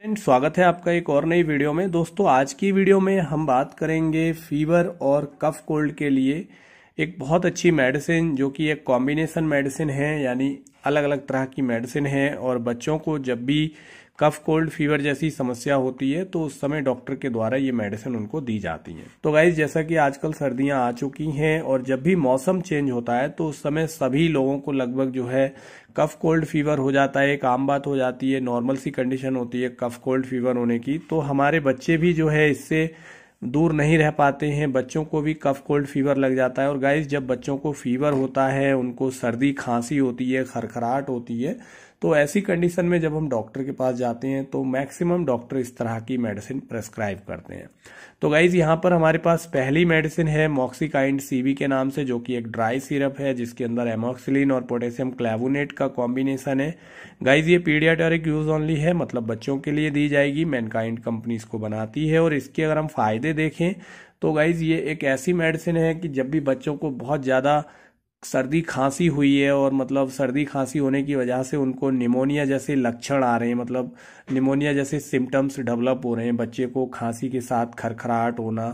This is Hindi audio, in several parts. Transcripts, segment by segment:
फ्रेंड स्वागत है आपका एक और नई वीडियो में दोस्तों आज की वीडियो में हम बात करेंगे फीवर और कफ कोल्ड के लिए एक बहुत अच्छी मेडिसिन जो कि एक कॉम्बिनेशन मेडिसिन है यानी अलग अलग तरह की मेडिसिन है और बच्चों को जब भी कफ कोल्ड फीवर जैसी समस्या होती है तो उस समय डॉक्टर के द्वारा ये मेडिसिन उनको दी जाती है तो गाइज जैसा कि आजकल सर्दियां आ चुकी हैं और जब भी मौसम चेंज होता है तो उस समय सभी लोगों को लगभग जो है कफ कोल्ड फीवर हो जाता है एक आम बात हो जाती है नॉर्मल सी कंडीशन होती है कफ कोल्ड फीवर होने की तो हमारे बच्चे भी जो है इससे दूर नहीं रह पाते हैं बच्चों को भी कफ कोल्ड फीवर लग जाता है और गाइस जब बच्चों को फीवर होता है उनको सर्दी खांसी होती है खरखराहट होती है तो ऐसी कंडीशन में जब हम डॉक्टर के पास जाते हैं तो मैक्सिमम डॉक्टर इस तरह की मेडिसिन प्रेस्क्राइब करते हैं तो गाइज यहाँ पर हमारे पास पहली मेडिसिन है मॉक्सिकाइंड सीवी के नाम से जो कि एक ड्राई सिरप है जिसके अंदर एमोक्सिलिन और पोटेशियम क्लेवोनेट का कॉम्बिनेशन है गाइज ये पीडियाटरिक यूज ऑनली है मतलब बच्चों के लिए दी जाएगी मैनकाइंड कंपनी इसको बनाती है और इसके अगर हम फायदे देखें तो गाइज ये एक ऐसी मेडिसिन है कि जब भी बच्चों को बहुत ज़्यादा सर्दी खांसी हुई है और मतलब सर्दी खांसी होने की वजह से उनको निमोनिया जैसे लक्षण आ रहे हैं मतलब निमोनिया जैसे सिम्टम्स डेवलप हो रहे हैं बच्चे को खांसी के साथ खरखराहट होना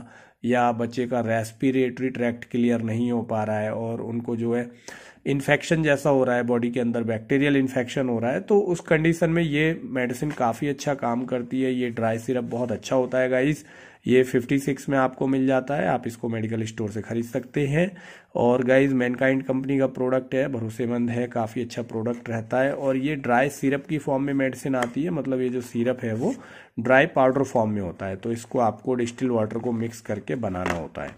या बच्चे का रेस्पिरेटरी ट्रैक्ट क्लियर नहीं हो पा रहा है और उनको जो है इन्फेक्शन जैसा हो रहा है बॉडी के अंदर बैक्टीरियल इन्फेक्शन हो रहा है तो उस कंडीशन में ये मेडिसिन काफ़ी अच्छा काम करती है ये ड्राई सिरप बहुत अच्छा होता है गाइज़ ये 56 में आपको मिल जाता है आप इसको मेडिकल स्टोर से ख़रीद सकते हैं और गाइज मैनकाइंड कंपनी का प्रोडक्ट है भरोसेमंद है काफ़ी अच्छा प्रोडक्ट रहता है और ये ड्राई सिरप की फॉर्म में मेडिसिन आती है मतलब ये जो सिरप है वो ड्राई पाउडर फॉर्म में होता है तो इसको आपको डिस्टिल वाटर को मिक्स करके बनाना होता है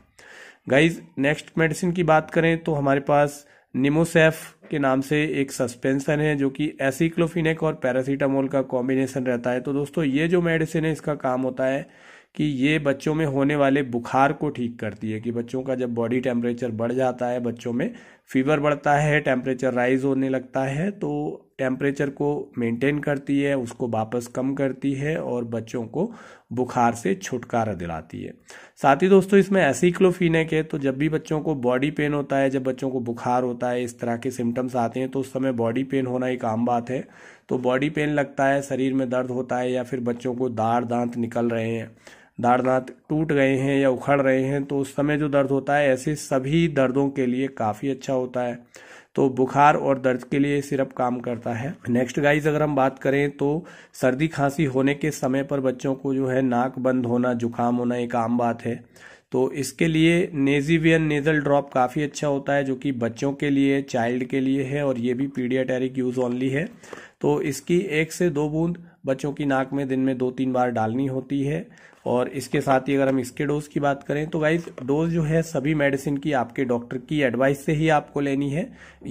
गाइज नेक्स्ट मेडिसिन की बात करें तो हमारे पास निमोसेफ के नाम से एक सस्पेंसन है जो कि एसिक्लोफिनेक और पैरासीटामोल का कॉम्बिनेशन रहता है तो दोस्तों ये जो मेडिसिन है इसका काम होता है कि ये बच्चों में होने वाले बुखार को ठीक करती है कि बच्चों का जब बॉडी टेम्परेचर बढ़ जाता है बच्चों में फीवर बढ़ता है टेम्परेचर राइज होने लगता है तो टेम्परेचर को मेंटेन करती है उसको वापस कम करती है और बच्चों को बुखार से छुटकारा दिलाती है साथ ही दोस्तों इसमें एसिक्लोफिनेक है तो जब भी बच्चों को बॉडी पेन होता है जब बच्चों को बुखार होता है इस तरह के सिम्टम्स आते हैं तो उस समय बॉडी पेन होना एक आम बात है तो बॉडी पेन लगता है शरीर में दर्द होता है या फिर बच्चों को दाढ़ दांत निकल रहे हैं दाढ़ दाँत टूट गए हैं या उखड़ रहे हैं तो उस समय जो दर्द होता है ऐसे सभी दर्दों के लिए काफ़ी अच्छा होता है तो बुखार और दर्द के लिए सिरप काम करता है नेक्स्ट गाइज अगर हम बात करें तो सर्दी खांसी होने के समय पर बच्चों को जो है नाक बंद होना जुकाम होना एक आम बात है तो इसके लिए नेजीवियन नेजल ड्रॉप काफ़ी अच्छा होता है जो कि बच्चों के लिए चाइल्ड के लिए है और ये भी पीडियाटेरिक यूज़ ओनली है तो इसकी एक से दो बूंद बच्चों की नाक में दिन में दो तीन बार डालनी होती है और इसके साथ ही अगर हम इसके डोज की बात करें तो गाइज डोज जो है सभी मेडिसिन की आपके डॉक्टर की एडवाइस से ही आपको लेनी है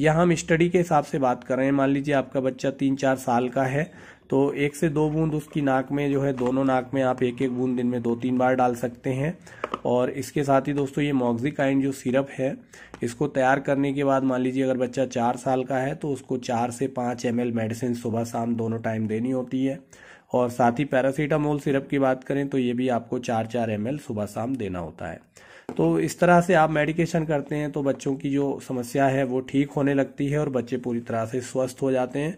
यहाँ हम स्टडी के हिसाब से बात कर रहे हैं मान लीजिए आपका बच्चा तीन चार साल का है तो एक से दो बूंद उसकी नाक में जो है दोनों नाक में आप एक एक बूंद दिन में दो तीन बार डाल सकते हैं और इसके साथ ही दोस्तों ये मॉक्सिकाइन जो सिरप है इसको तैयार करने के बाद मान लीजिए अगर बच्चा चार साल का है तो उसको चार से पाँच एम मेडिसिन सुबह शाम दोनों टाइम देनी होती है और साथ ही पैरासीटामोल सिरप की बात करें तो ये भी आपको चार चार एम सुबह शाम देना होता है तो इस तरह से आप मेडिकेशन करते हैं तो बच्चों की जो समस्या है वो ठीक होने लगती है और बच्चे पूरी तरह से स्वस्थ हो जाते हैं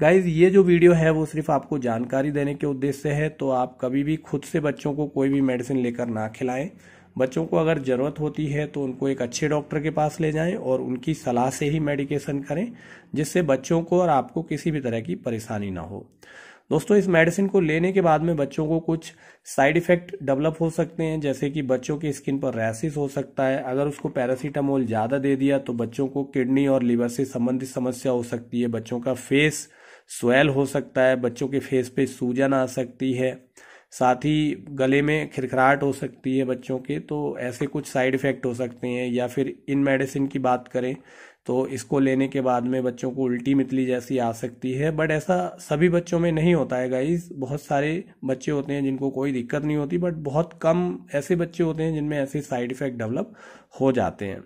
गाइज ये जो वीडियो है वो सिर्फ आपको जानकारी देने के उद्देश्य से है तो आप कभी भी खुद से बच्चों को कोई भी मेडिसिन लेकर ना खिलाएं बच्चों को अगर ज़रूरत होती है तो उनको एक अच्छे डॉक्टर के पास ले जाएं और उनकी सलाह से ही मेडिकेशन करें जिससे बच्चों को और आपको किसी भी तरह की परेशानी ना हो दोस्तों इस मेडिसिन को लेने के बाद में बच्चों को कुछ साइड इफेक्ट डेवलप हो सकते हैं जैसे कि बच्चों की स्किन पर रैसिस हो सकता है अगर उसको पैरासीटामोल ज़्यादा दे दिया तो बच्चों को किडनी और लीवर से संबंधित समस्या हो सकती है बच्चों का फेस स्वेल हो सकता है बच्चों के फेस पे सूजन आ सकती है साथ ही गले में खिरखराहट हो सकती है बच्चों के तो ऐसे कुछ साइड इफ़ेक्ट हो सकते हैं या फिर इन मेडिसिन की बात करें तो इसको लेने के बाद में बच्चों को उल्टी मितली जैसी आ सकती है बट ऐसा सभी बच्चों में नहीं होता है गाइज बहुत सारे बच्चे होते हैं जिनको कोई दिक्कत नहीं होती बट बहुत कम ऐसे बच्चे होते हैं जिनमें ऐसे साइड इफ़ेक्ट डेवलप हो जाते हैं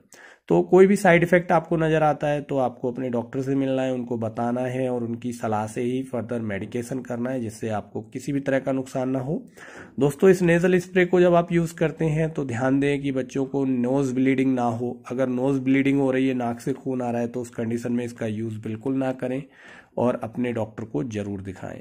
तो कोई भी साइड इफेक्ट आपको नज़र आता है तो आपको अपने डॉक्टर से मिलना है उनको बताना है और उनकी सलाह से ही फर्दर मेडिकेशन करना है जिससे आपको किसी भी तरह का नुकसान ना हो दोस्तों इस नेज़ल स्प्रे को जब आप यूज़ करते हैं तो ध्यान दें कि बच्चों को नोज़ ब्लीडिंग ना हो अगर नोज़ ब्लीडिंग हो रही है नाक से खून आ रहा है तो उस कंडीशन में इसका यूज़ बिल्कुल ना करें और अपने डॉक्टर को ज़रूर दिखाएं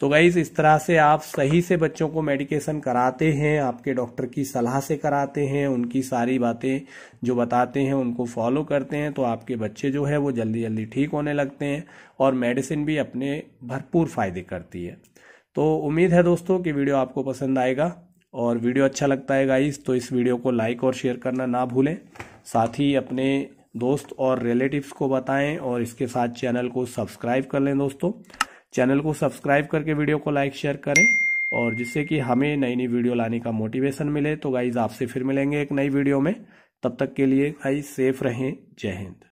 तो गाइज इस तरह से आप सही से बच्चों को मेडिकेशन कराते हैं आपके डॉक्टर की सलाह से कराते हैं उनकी सारी बातें जो बताते हैं उनको फॉलो करते हैं तो आपके बच्चे जो है वो जल्दी जल्दी ठीक होने लगते हैं और मेडिसिन भी अपने भरपूर फायदे करती है तो उम्मीद है दोस्तों कि वीडियो आपको पसंद आएगा और वीडियो अच्छा लगता है गाइज तो इस वीडियो को लाइक और शेयर करना ना भूलें साथ ही अपने दोस्त और रिलेटिव्स को बताएं और इसके साथ चैनल को सब्सक्राइब कर लें दोस्तों चैनल को सब्सक्राइब करके वीडियो को लाइक शेयर करें और जिससे कि हमें नई नई वीडियो लाने का मोटिवेशन मिले तो गाइज आपसे फिर मिलेंगे एक नई वीडियो में तब तक के लिए गाइज सेफ रहें जय हिंद